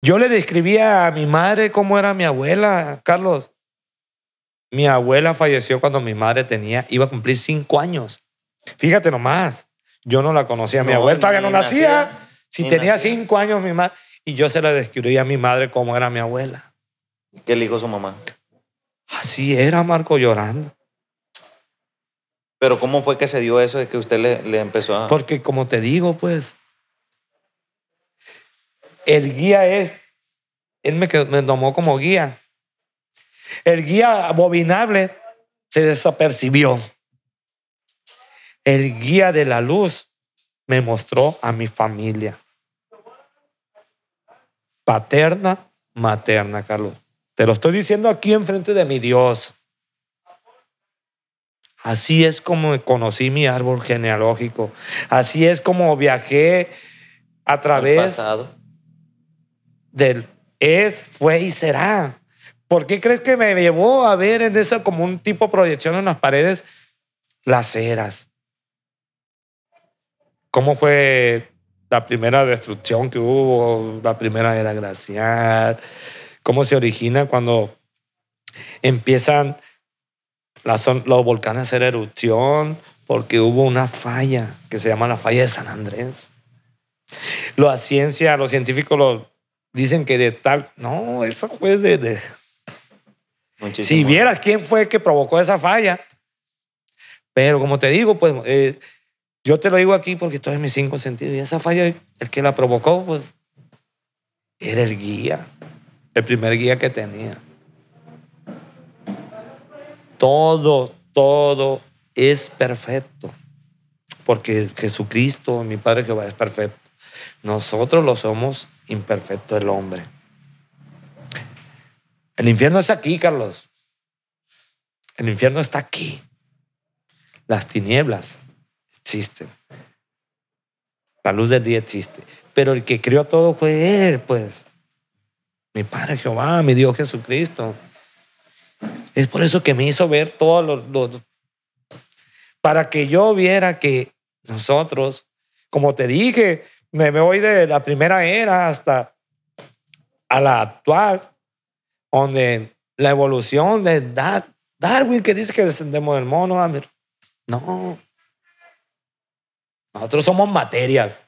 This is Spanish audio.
Yo le describía a mi madre cómo era mi abuela, Carlos. Mi abuela falleció cuando mi madre tenía, iba a cumplir cinco años. Fíjate nomás, yo no la conocía, mi abuela todavía no nacía. Si tenía cinco años mi madre, y yo se la describía a mi madre cómo era mi abuela. ¿Qué le dijo su mamá? Así era Marco llorando. Pero ¿cómo fue que se dio eso de que usted le, le empezó a...? Porque como te digo, pues, el guía es, él me, me tomó como guía. El guía abominable se desapercibió. El guía de la luz me mostró a mi familia. Paterna, materna, Carlos. Te lo estoy diciendo aquí enfrente de mi Dios. Así es como conocí mi árbol genealógico. Así es como viajé a través del es, fue y será. ¿Por qué crees que me llevó a ver en eso como un tipo de proyección en las paredes las eras? ¿Cómo fue la primera destrucción que hubo, la primera era glacial? ¿Cómo se origina cuando empiezan las, los volcanes a hacer erupción? Porque hubo una falla que se llama la falla de San Andrés. La ciencia, los científicos los dicen que de tal. No, eso fue de. Si vieras quién fue que provocó esa falla. Pero como te digo, pues eh, yo te lo digo aquí porque todo en mis cinco sentidos. Y esa falla, el que la provocó, pues era el guía, el primer guía que tenía. Todo, todo es perfecto. Porque Jesucristo, mi Padre Jehová, es perfecto. Nosotros lo somos imperfecto el hombre. El infierno es aquí, Carlos. El infierno está aquí. Las tinieblas existen. La luz del día existe. Pero el que creó todo fue Él, pues. Mi Padre Jehová, mi Dios Jesucristo. Es por eso que me hizo ver todos los, los... Para que yo viera que nosotros, como te dije, me voy de la primera era hasta a la actual, donde la evolución de Darwin que dice que descendemos del mono, ah, no, nosotros somos materia.